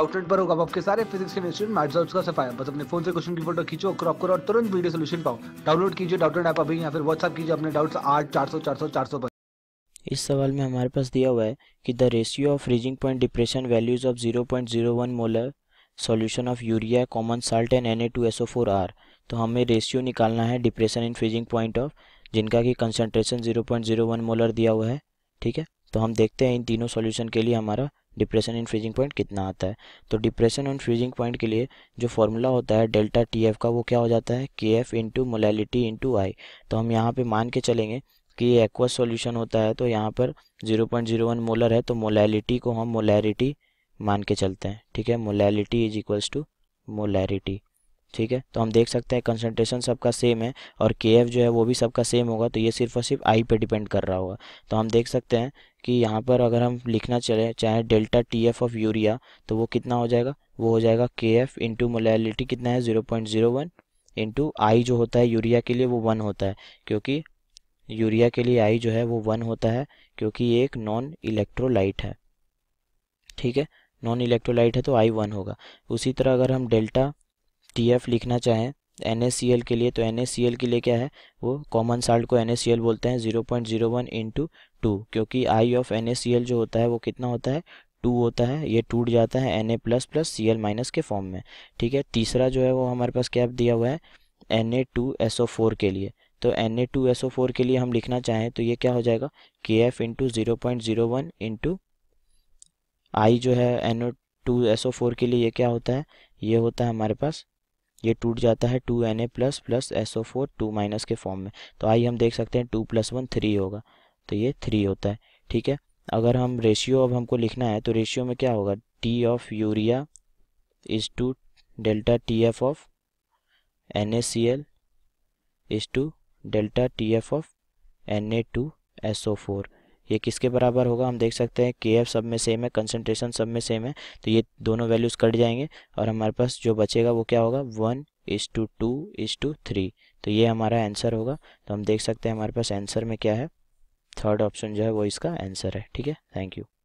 outlet पर होगा आपके सारे फिजिक्स केमिस्ट्री मैथ्स और उसका सफाया बस अपने फोन से क्वेश्चन की फोटो खींचो क्रॉप करो और तुरंत वीडियो सोल्यूशन पाओ डाउनलोड कीजिए डाउटलेट ऐप अभी या फिर व्हाट्सअप कीजिए अपने डाउट्स आठ चार सौ चार सौ चार सौ पर इस सवाल में हमारे पास दिया हुआ है कि the ratio of freezing point depression values of zero zero point one molar solution of urea common salt and N A two S O four are तो हमें रेशियो निकालना है depression in freezing point of जिनका कि concentration one molar दिया हुआ है ठीक है तो हम देखते हैं इन तीनों सॉल्यूशन के लिए हमारा डिप्रेशन इन फ्रीजिंग पॉइंट कितना आता है तो डिप्रेशन ऑन फ्रीजिंग पॉइंट के लिए जो फॉर्मूला होता है डेल्टा टी एफ का वो क्या हो जाता है K F into molality into i तो हम यहाँ पे मान के चलेंगे कि ये एक्वा सोल्यूशन होता है तो यहाँ पर 0.01 मोलर है तो मोलैलिटी को हम मोलैरिटी मान के चलते हैं ठीक है molality is equals to molarity ठीक है तो हम देख सकते हैं कंसनट्रेशन सबका सेम है और के जो है वो भी सबका सेम होगा तो ये सिर्फ और सिर्फ आई पे डिपेंड कर रहा होगा तो हम देख सकते हैं कि यहाँ पर अगर हम लिखना चले चाहे delta T F of urea तो वो कितना हो जाएगा वो हो जाएगा के एफ इंटू मोलिटी कितना है zero point zero one into i जो होता है यूरिया के लिए वो वन होता है क्योंकि यूरिया के लिए आई जो है वो वन होता है क्योंकि ये एक नॉन इलेक्ट्रोलाइट है ठीक है नॉन इलेक्ट्रोलाइट है तो आई वन होगा उसी तरह अगर हम डेल्टा टी एफ लिखना चाहें एन सी एल के लिए तो एन सी एल के लिए क्या है वो कॉमन साल्ट को एन सी एल बोलते हैं zero point zero one into two क्योंकि i of N C L जो होता है वो कितना होता है टू होता है ये टूट जाता है N A plus plus C L minus के फॉर्म में ठीक है तीसरा जो है वो हमारे पास क्या दिया हुआ है N A two S O four के लिए तो N A two S O four के लिए हम लिखना चाहें तो ये क्या हो जाएगा K F into zero point zero one into i जो है N O two S O four के लिए ये क्या होता है ये होता है हमारे पास ये टूट जाता है two N A plus plus S O four two minus के फॉर्म में तो आई हम देख सकते हैं टू प्लस वन थ्री होगा तो ये थ्री होता है ठीक है अगर हम रेशियो अब हमको लिखना है तो रेशियो में क्या होगा T of urea is to delta T F of N A C L is to delta T F of N A two S O four ये किसके बराबर होगा हम देख सकते हैं के सब में सेम है कंसनट्रेशन सब में सेम है तो ये दोनों वैल्यूज़ कट जाएंगे और हमारे पास जो बचेगा वो क्या होगा one is to two two is to three ये हमारा आंसर होगा तो हम देख सकते हैं हमारे पास आंसर में क्या है थर्ड ऑप्शन जो है वो इसका आंसर है ठीक है थैंक यू